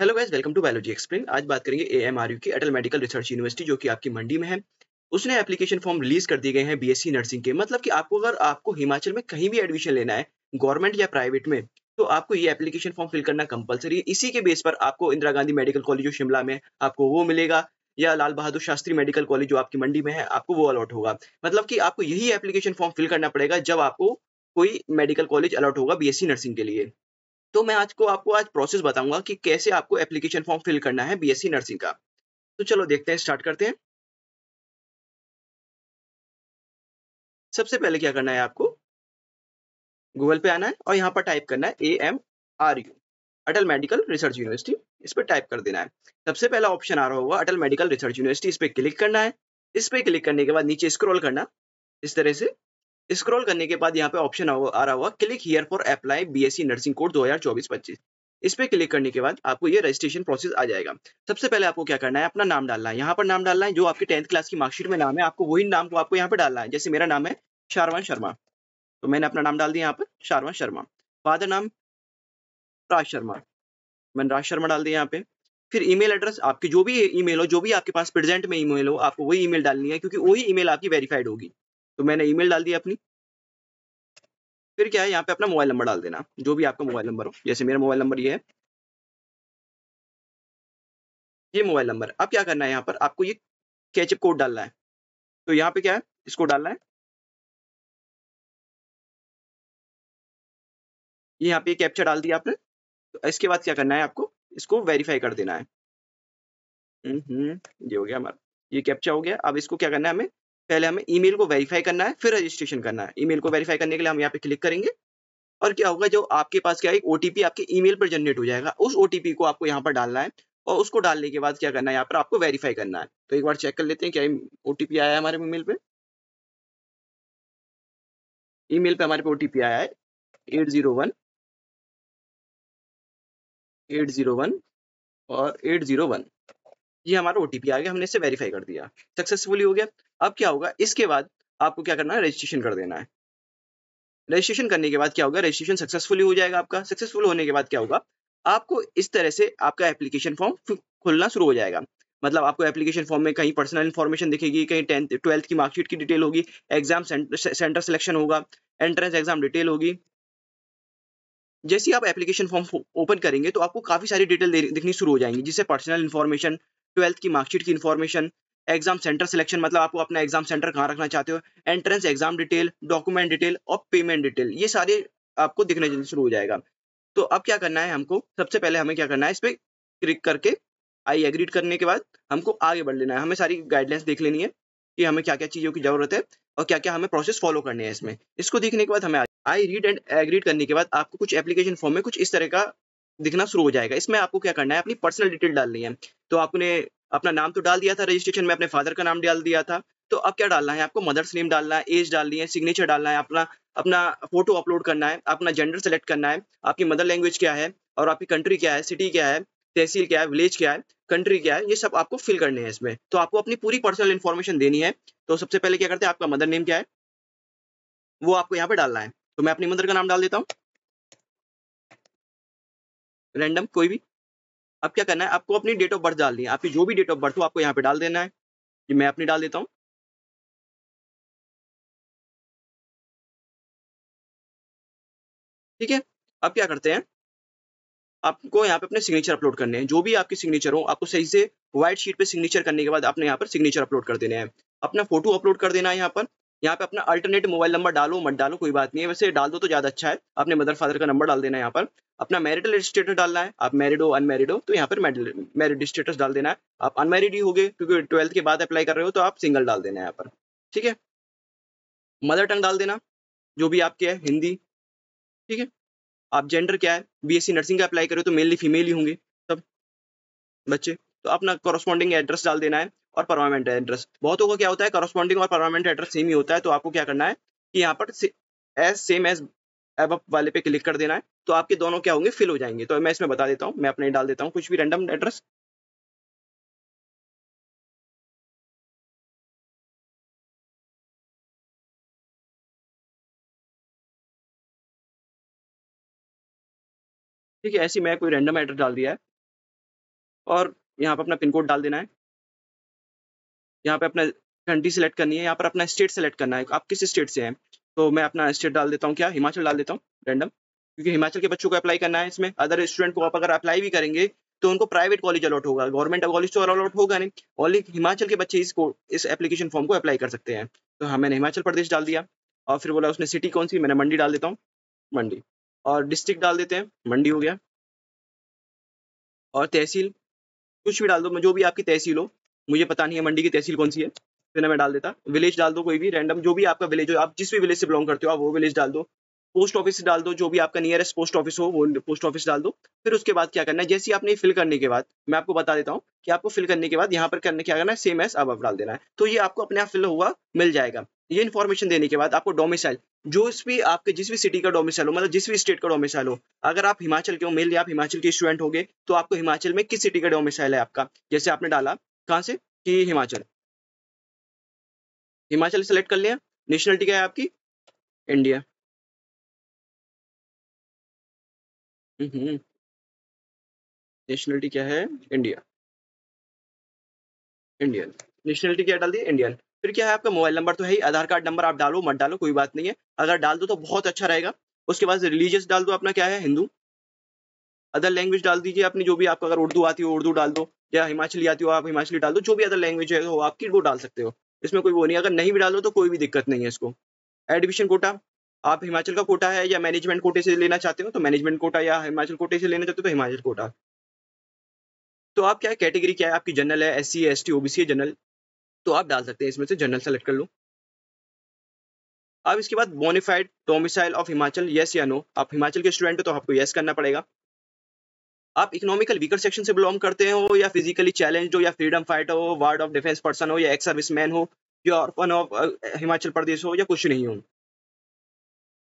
Hello guys welcome to biology explain आज बात करेंगे ए यू की अटल मेडिकल रिसर्च यूनिवर्सिटी जो कि आपकी मंडी में है उसने एप्लीकेशन फॉर्म रिलीज कर दिए गए हैं बीएससी नर्सिंग के मतलब कि आपको अगर आपको हिमाचल में कहीं भी एडमिशन लेना है गवर्नमेंट या प्राइवेट में तो आपको ये एप्लीकेशन फॉर्म फिल करना कंपलसरी है इसी के बेस पर आपको इंदिरा गांधी मेडिकल कॉलेज जो शिमला में आपको वो मिलेगा या लाल बहादुर शास्त्री मेडिकल कॉलेज जो आपकी मंडी में है आपको वो अलॉट होगा मतलब कि आपको यही एप्लीकेशन फॉर्म फिल करना पड़ेगा जब आपको कोई मेडिकल कॉलेज अलॉट होगा बीएससी नर्सिंग के लिए तो मैं आज को आपको आज प्रोसेस बताऊंगा कि कैसे आपको एप्लीकेशन फॉर्म फिल करना है बीएससी नर्सिंग का तो चलो देखते हैं स्टार्ट करते हैं सबसे पहले क्या करना है आपको गूगल पे आना है और यहाँ पर टाइप करना है A M R U Atal medical research university इस पर टाइप कर देना है सबसे पहला ऑप्शन आ रहा होगा अटल मेडिकल रिसर्च यूनिवर्सिटी इस पर क्लिक करना है इस पर क्लिक करने के बाद नीचे स्क्रॉल करना इस तरह से स्क्रॉल करने के बाद यहाँ पे ऑप्शन आ रहा होगा click here for apply BSc nursing course 2024-25 इस पे क्लिक करने के बाद आपको ये रजिस्ट्रेशन प्रोसेस आ जाएगा सबसे पहले आपको क्या करना है अपना नाम डालना है यहाँ पर नाम डालना है जो आपके टेंथ क्लास की मार्कशीट में नाम है आपको वही नाम को आपको यहाँ पे डालना है जैसे मेरा नाम है शारवान शर्मा तो मैंने अपना नाम डाल दिया यहाँ पर शारवान शर्मा फादर नाम राज शर्मा मैंने राज शर्मा डाल दिया यहाँ पे फिर ईमेल एड्रेस आपकी जो भी ईमेल हो जो भी आपके पास प्रेजेंट में ईमेल हो आपको वही ईमेल डालनी है क्योंकि वही ईमेल आपकी वेरीफाइड होगी तो मैंने ईमेल डाल दी अपनी फिर क्या है यहाँ पे अपना मोबाइल नंबर डाल देना जो भी आपका मोबाइल नंबर हो जैसे मेरा मोबाइल नंबर ये है ये मोबाइल नंबर अब क्या करना है यहाँ पर आपको ये कैचअप कोड डालना है तो यहाँ पे क्या है इसको डालना है ये यहाँ पे कैप्चर डाल दिया आपने तो इसके बाद क्या करना है आपको इसको वेरीफाई कर देना है हम्म, हम्म, ये हो गया हमारा ये कैप्चा हो गया अब इसको क्या करना है हमें पहले हमें ईमेल को वेरीफाई करना है फिर रजिस्ट्रेशन करना है ईमेल को वेरीफाई करने के लिए हम यहाँ पे क्लिक करेंगे और क्या होगा जो आपके पास क्या है ओटीपी आपके ईमेल पर जनरेट हो जाएगा उस ओटीपी को आपको यहाँ पर डालना है और उसको डालने के बाद क्या करना है यहाँ पर आपको वेरीफाई करना है तो एक बार चेक कर लेते हैं क्या ओटीपी आया है हमारे ईमेल पे ईमेल पे हमारे पे ओटीपी आया है eight zero one eight zero one और एट जीरो वन ये हमारा ओटीपी आ गया हमने इसे वेरीफाई कर दिया सक्सेसफुली हो गया अब क्या होगा इसके बाद आपको क्या करना है रजिस्ट्रेशन कर देना है रजिस्ट्रेशन करने के बाद क्या होगा रजिस्ट्रेशन सक्सेसफुली हो जाएगा आपका सक्सेसफुल होने के बाद क्या होगा आपको इस तरह से आपका एप्लीकेशन फॉर्म खुलना शुरू हो जाएगा मतलब आपको एप्लीकेशन फॉर्म में कहीं पर्सनल इन्फॉर्मेशन दिखेगी कहीं टेंथ ट्वेल्थ की मार्कशीट की डिटेल होगी एग्जाम सेंटर सिलेक्शन होगा एंट्रेंस एग्जाम डिटेल होगी जैसे आप एप्लीकेशन फॉर्म ओपन करेंगे तो आपको काफी सारी डिटेल दिखनी शुरू हो जाएंगी जिससे पर्सनल इन्फॉर्मेशन ट्वेल्थ की मार्कशीट की इन्फॉर्मेशन एग्जाम सेंटर सिलेक्शन मतलब आपको अपना एग्जाम सेंटर कहाँ रखना चाहते हो entrance exam detail document detail और पेमेंट डिटेल ये सारे आपको दिखने शुरू हो जाएगा तो अब क्या करना है हमको सबसे पहले हमें क्या करना है इस पर क्लिक करके आई एग्रीड करने के बाद हमको आगे बढ़ लेना है हमें सारी गाइडलाइंस देख लेनी है कि हमें क्या क्या चीज़ों की जरूरत है और क्या क्या हमें प्रोसेस फॉलो करने है इसमें इसको देखने के बाद हमें आई रीड एंड एग्रीड करने के बाद आपको कुछ एप्लीकेशन फॉर्म में कुछ इस तरह का दिखना शुरू हो जाएगा इसमें आपको क्या करना है अपनी पर्सनल डिटेल डालनी है तो आपने अपना नाम तो डाल दिया था रजिस्ट्रेशन में अपने फादर का नाम डाल दिया था तो अब क्या डालना है आपको मदर्स नेम डालना है एज डालनी है सिग्नेचर डालना है अपना अपना फोटो अपलोड करना है अपना जेंडर सेलेक्ट करना है आपकी मदर लैंग्वेज क्या है और आपकी कंट्री क्या है सिटी क्या है तहसील क्या है विलेज क्या है कंट्री क्या है ये सब आपको फिल करने हैं इसमें तो आपको अपनी पूरी पर्सनल इन्फॉर्मेशन देनी है तो सबसे पहले क्या करते हैं आपका मदर नेम क्या है वो आपको यहाँ पे डालना है तो मैं अपनी मदर का नाम डाल देता हूँ रैंडम कोई भी अब क्या करना है आपको अपनी डेट ऑफ बर्थ डालनी है आपकी जो भी डेट ऑफ बर्थ हो आपको यहाँ पे डाल देना है ये मैं अपनी डाल देता हूँ ठीक है अब क्या करते हैं आपको यहाँ पे अपने सिग्नेचर अपलोड करने हैं जो भी आपकी सिग्नेचर हो आपको सही से व्हाइट शीट पे सिग्नेचर करने के बाद आपने यहाँ पर सिग्नेचर अपलोड कर देने हैं अपना फोटो अपलोड कर देना है यहाँ पर यहाँ पे अपना अल्टरनेट मोबाइल नंबर डालो मत डालो कोई बात नहीं है वैसे डाल दो तो ज्यादा अच्छा है अपने मदर फादर का नंबर डाल देना है यहाँ पर अपना मैरिटल स्टेटस डालना है आप मैरिड हो अनमेरिड हो तो यहाँ पर मैरिड स्टेटस डाल देना है आप अनमेरिड ही हो गए क्योंकि ट्वेल्थ के बाद अप्लाई कर रहे हो तो आप सिंगल डाल देना है यहाँ पर ठीक है मदर टंग डाल देना जो भी आपके है हिंदी ठीक है आप जेंडर क्या है बी नर्सिंग का अप्लाई करो तो मेनली फीमेल ही होंगे सब बच्चे तो अपना कॉरस्पॉन्डिंग एड्रेस डाल देना है और परमानेंट एड्रेस बहुतों का क्या होता है करस्पॉन्डिंग और परमानेंट एड्रेस सेम ही होता है तो आपको क्या करना है कि यहाँ पर एज सेम एज एब वाले पे क्लिक कर देना है तो आपके दोनों क्या होंगे फिल हो जाएंगे तो मैं इसमें बता देता हूँ मैं अपने डाल देता हूँ कुछ भी रैंडम एड्रेस ठीक है ऐसी मैं कोई रैंडम एड्रेस डाल दिया है और यहाँ पर अपना पिन कोड डाल देना है यहाँ पे अपना कंट्री सेलेक्ट करनी है यहाँ पर अपना स्टेट सेलेक्ट करना है आप किस स्टेट से हैं तो मैं अपना स्टेट डाल देता हूँ क्या हिमाचल डाल देता हूँ रैंडम क्योंकि हिमाचल के बच्चों को अप्लाई करना है इसमें अदर स्टूडेंट को आप अगर अप्लाई भी करेंगे तो उनको प्राइवेट कॉलेज अलॉट होगा गवर्नमेंट कॉलेज तो अलॉट होगा नहीं ओनली हिमाचल के बच्चे इसको इस एप्लीकेशन फॉर्म को अप्लाई कर सकते हैं तो हाँ मैंने हिमाचल प्रदेश डाल दिया और फिर बोला उसने सिटी कौन सी मैंने मंडी डाल देता हूँ मंडी और डिस्ट्रिक्ट डाल देते हैं मंडी हो गया और तहसील कुछ भी डाल दो जो भी आपकी तहसील हो मुझे पता नहीं है मंडी की तहसील कौन सी है फिर मैं डाल देता विलेज डाल दो कोई भी रैंडम जो भी आपका विलेज हो आप जिस भी विलेज से बिलोंग करते हो आप वो विलेज डाल दो पोस्ट ऑफिस डाल दो जो भी आपका नियरेस्ट पोस्ट ऑफिस हो वो पोस्ट ऑफिस डाल दो फिर उसके बाद क्या करना है जैसे आपने फिल करने के बाद मैं आपको बता देता हूँ कि आपको फिल करने के बाद यहाँ पर करने क्या करना है सेम एस अब डाल देना है तो ये आपको अपने आप फिल हुआ मिल जाएगा ये इन्फॉर्मेशन देने के बाद आपको डोमिसाइल जो भी आपके जिस भी सिटी का डोमिसाइल हो मतलब जिस भी स्टेट का डोमिसाइल हो अगर आप हिमाचल के हो मेनली आप हिमाचल के स्टूडेंट हो तो आपको हिमाचल में किस सिटी का डोमिसाइल है आपका जैसे आपने डाला कहाँ से कि हिमाचल हिमाचल सेलेक्ट कर लिया नेशनलिटी क्या है आपकी इंडिया नेशनलिटी हम्म, हम्म। क्या है इंडिया इंडियन नेशनलिटी क्या डाल दी इंडियन फिर क्या है आपका मोबाइल नंबर तो है ही आधार कार्ड नंबर आप डालो मत डालो कोई बात नहीं है अगर डाल दो तो बहुत अच्छा रहेगा उसके बाद रिलीजियस डाल दो अपना क्या है हिंदू अदर लैंग्वेज डाल दीजिए अपनी जो भी आपको अगर उर्दू आती हो उर्दू डाल दो या हिमाचली आती हो आप हिमाचली डाल दो जो भी अदर लैंग्वेज है वो आपकी वो डाल सकते हो इसमें कोई वो नहीं अगर नहीं भी डालो तो कोई भी दिक्कत नहीं है इसको एडमिशन कोटा आप हिमाचल का कोटा है या मैनेजमेंट कोटे से लेना चाहते हो तो मैनेजमेंट कोटा या हिमाचल कोटे से लेना चाहते हो तो हिमाचल कोटा तो आप क्या कैटेगरी क्या है आपकी जनरल है S C S T OBC है जनरल तो आप डाल सकते हैं इसमें से जनरल सेलेक्ट कर लो अब इसके बाद bonafide domicile of Himachal yes या नो आप हिमाचल के स्टूडेंट हो तो आपको येस करना पड़ेगा आप इकोनॉमिकल वीकर सेक्शन से बिलोंग करते हो या फिजिकली चैलेंज हो या फ्रीडम फाइटर हो वार्ड ऑफ डिफेंस पर्सन हो या एक्स सर्विस मैन हो या ऑर्फन ऑफ हिमाचल प्रदेश हो या कुछ नहीं हो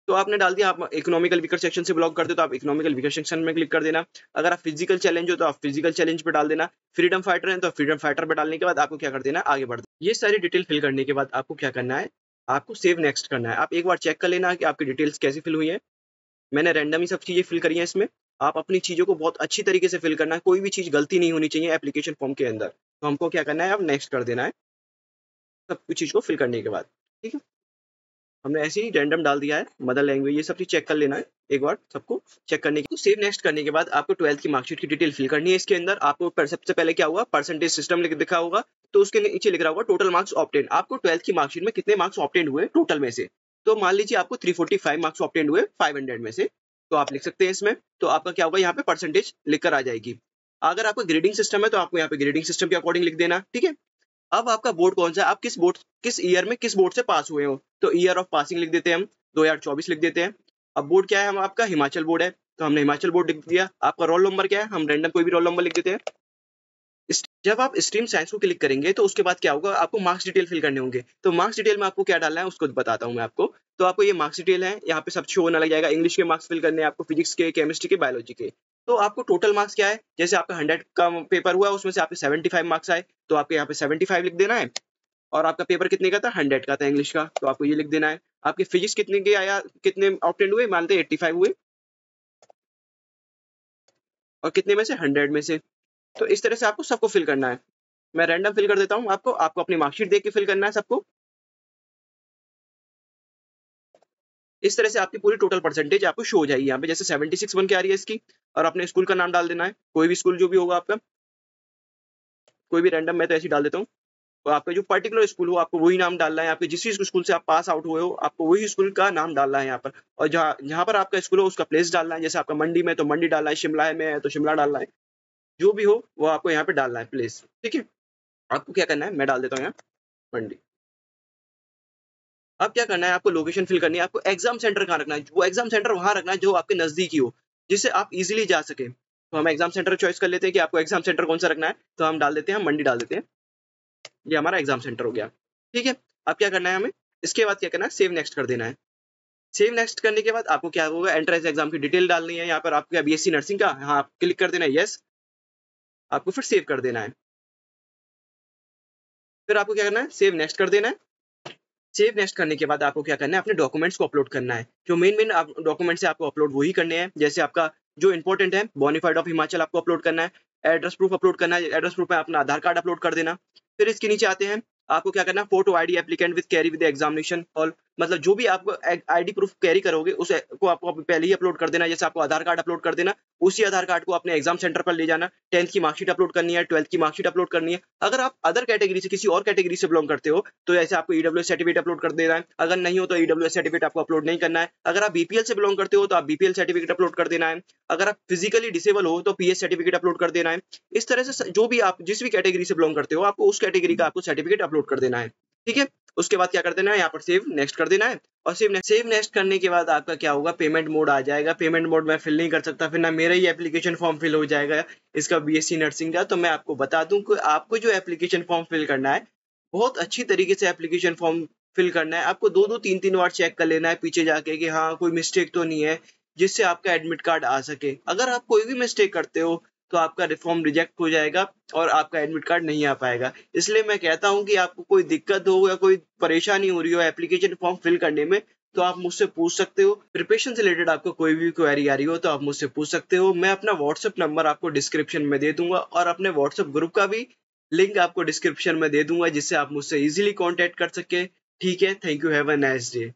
तो आपने डाल दिया आप इकोनॉमिकल वीकर सेक्शन से बिलोंग करते हो तो आप इकोनॉमिकल वीकर सेक्शन में क्लिक कर देना अगर आप फिजिकल चैलेंज हो तो आप फिजिकल चैलेंज पर डाल देना फ्रीडम फाइटर है तो फ्रीडम फाइटर पर डालने के बाद आपको क्या कर देना आगे बढ़ ये सारी डिटेल फिल करने के बाद आपको क्या करना है आपको सेव नेक्स्ट करना है आप एक बार चेक कर लेना कि आपकी डिटेल्स कैसी फिल हुई है मैंने रैंडम ही सब चीज़ें फिल करी हैं इसमें आप अपनी चीज़ों को बहुत अच्छी तरीके से फिल करना है कोई भी चीज़ गलती नहीं होनी चाहिए एप्लीकेशन फॉर्म के अंदर तो हमको क्या करना है अब नेक्स्ट कर देना है सब कुछ चीज़ को फिल करने के बाद ठीक है हमने ऐसे ही रैंडम डाल दिया है मदर लैंग्वेज ये सब चीज़ चेक कर लेना है एक बार सबको चेक करने की तो सेव नेक्स्ट करने के बाद आपको ट्वेल्थ की मार्कशीट की डिटेल फिल करनी है इसके अंदर आपको सबसे पहले क्या हुआ परसेंटेज सिस्टम लिख दिखा होगा तो उसके नीचे लिख रहा होगा टोटल मार्क्स ऑप्टेन आपको ट्वेल्थ की मार्कशीट में कितने मार्क्स ऑप्टेंड हुए टोटल में से तो मान लीजिए आपको 345 मार्क्स ऑप्टेन हुए 500 में से तो आप लिख सकते हैं इसमें तो आपका क्या होगा यहाँ पे परसेंटेज लिखकर आ जाएगी अगर आपका ग्रेडिंग सिस्टम है तो आपको यहाँ पे ग्रेडिंग सिस्टम के अकॉर्डिंग लिख देना ठीक है अब आपका बोर्ड कौन सा है आप किस बोर्ड किस ईयर में किस बोर्ड से पास हुए हो तो ईयर ऑफ पासिंग लिख देते हैं हम चौबीस लिख देते हैं अब बोर्ड क्या है हम आपका हिमाचल बोर्ड है तो हमने हिमाचल बोर्ड लिख दिया आपका रोल नंबर क्या है हम रैंडम कोई भी रोल नंबर लिख देते हैं जब आप स्ट्रीम साइंस को क्लिक करेंगे तो उसके बाद क्या होगा आपको मार्क्स डिटेल फिल करने होंगे तो मार्क्स डिटेल में आपको क्या डालना है उसको बताता हूँ मैं आपको तो आपको ये मार्क्स डिटेल है यहाँ पे सब शो होना लग जाएगा इंग्लिश के मार्क्स फिल करने आपको फिजिक्स के केमिस्ट्री के बायोलॉजी के तो आपको टोटल मार्क्स क्या है जैसे आपका हंड्रेड का पेपर हुआ उसमें से आपके सेवेंटी फाइव मार्क्स आए तो आपके यहाँ पे सेवेंटी फाइव लिख देना है और आपका पेपर कितने का था हंड्रेड का था इंग्लिश का तो आपको ये लिख देना है आपके फिजिक्स कितने के आया कितने ऑप्टेंड हुए मानते एट्टी फाइव हुए और कितने में से हंड्रेड में से तो इस तरह से आपको सबको फिल करना है मैं रैंडम फिल कर देता हूँ आपको आपको अपनी मार्कशीट देख के फिल करना है सबको इस तरह से आपकी पूरी टोटल परसेंटेज आपको शो हो जाएगी यहाँ पे जैसे 76 बन के आ रही है इसकी और अपने स्कूल का नाम डाल देना है कोई भी स्कूल जो भी होगा आपका कोई भी रैंडम मैं तो ऐसी डाल देता हूँ और आपका जो पर्टिकुलर स्कूल हो आपको वही नाम डालना है आपके जिस भी स्कूल से आप पास आउट हुए हो आपको वही स्कूल का नाम डालना है यहाँ पर और जहाँ जहाँ पर आपका स्कूल हो उसका प्लेस डालना है जैसे आपका मंडी में तो मंडी डालना है शिमला में है तो शिमला डालना है जो भी हो वो आपको यहाँ पे डालना है प्लेस ठीक है आपको क्या करना है मैं डाल देता हूँ यहाँ मंडी अब क्या करना है आपको लोकेशन फिल करनी है आपको एग्जाम सेंटर कहाँ रखना है वो एग्जाम सेंटर वहां रखना है जो आपके नजदीकी हो जिससे आप इजिली जा सके तो हम एग्जाम सेंटर चॉइस कर लेते हैं कि आपको एग्जाम सेंटर कौन सा रखना है तो हम डाल देते हैं मंडी डाल देते हैं ये हमारा एग्जाम सेंटर हो गया ठीक है अब क्या करना है हमें इसके बाद क्या करना है सेव नेक्स्ट कर देना है सेव नेक्स्ट करने के बाद आपको क्या होगा एंट्रेंस एग्जाम की डिटेल डालनी है यहाँ पर आपके एस सी नर्सिंग का हाँ आप क्लिक कर देना है यस आपको फिर सेव कर देना है फिर आपको क्या करना है सेव नेक्स्ट कर देना है सेव नेक्स्ट करने के बाद आपको क्या करना है अपने डॉक्यूमेंट्स को अपलोड करना है जो मेन मेन आप डॉक्यूमेंट्स है आपको अपलोड वही करने हैं जैसे आपका जो इंपॉर्टेंट है बॉनीफाइड ऑफ हिमाचल आपको अपलोड करना है एड्रेस प्रूफ अपलोड करना है एड्रेस प्रूफ में अपना आधार कार्ड अपलोड कर देना फिर इसके नीचे आते हैं आपको क्या करना है photo ID applicant with carry with examination hall मतलब जो भी आपको आईडी प्रूफ कैरी करोगे उस को आपको पहले ही अपलोड कर देना जैसे आपको आधार कार्ड अपलोड कर देना उसी आधार कार्ड को अपने एग्जाम सेंटर पर ले जाना टेंथ की मार्कशीट अपलोड करनी है ट्वेल्थ की मार्कशीट अपलोड करनी है अगर आप अदर कैटेगरी से किसी और कैटेगरी से बिलोंग करते हो तो ऐसे आपको ईडब्ल्यू सर्टिफिकेट अपलोड कर देना है अगर नहीं हो तो ईडब्ल्यू e सर्टिफिकेट आपको अपलोड नहीं करना है अगर आप बीपीएल से बिलोंग करते हो तो आप बीपीएल सर्टिफिकेट अपलोड कर देना है अगर आप फिजिकली डिसेबल हो तो पी सर्टिफिकेट अपलोड कर देना है इस तरह से जो भी आप जिस भी कैटेगरी से बिलोंग करते हो आपको उस कैटेगरी का आपको सर्टिफिकेट अपलोड कर देना है ठीक है उसके बाद क्या कर देना है यहाँ पर सेव नेक्स्ट कर देना है और सेव नेक्स्ट सेव नेक्स्ट करने के बाद आपका क्या होगा पेमेंट मोड आ जाएगा पेमेंट मोड मैं फिल नहीं कर सकता फिर ना मेरा ही एप्लीकेशन फॉर्म फिल हो जाएगा इसका बीएससी नर्सिंग का तो मैं आपको बता दूँ कि आपको जो एप्लीकेशन फॉर्म फिल करना है बहुत अच्छी तरीके से एप्लीकेशन फॉर्म फिल करना है आपको दो दो तीन तीन बार चेक कर लेना है पीछे जाके कि हाँ कोई मिस्टेक तो नहीं है जिससे आपका एडमिट कार्ड आ सके अगर आप कोई भी मिस्टेक करते हो तो आपका रिफॉर्म रिजेक्ट हो जाएगा और आपका एडमिट कार्ड नहीं आ पाएगा इसलिए मैं कहता हूं कि आपको कोई दिक्कत हो या कोई परेशानी हो रही हो एप्लीकेशन फॉर्म फिल करने में तो आप मुझसे पूछ सकते हो प्रिपरेशन से रिलेटेड आपको कोई भी क्वेरी आ रही हो तो आप मुझसे पूछ सकते हो मैं अपना व्हाट्सएप नंबर आपको डिस्क्रिप्शन में दे दूंगा और अपने व्हाट्सएप ग्रुप का भी लिंक आपको डिस्क्रिप्शन में दे दूंगा जिससे आप मुझसे इजीली कांटेक्ट कर सके ठीक है thank you have a nice day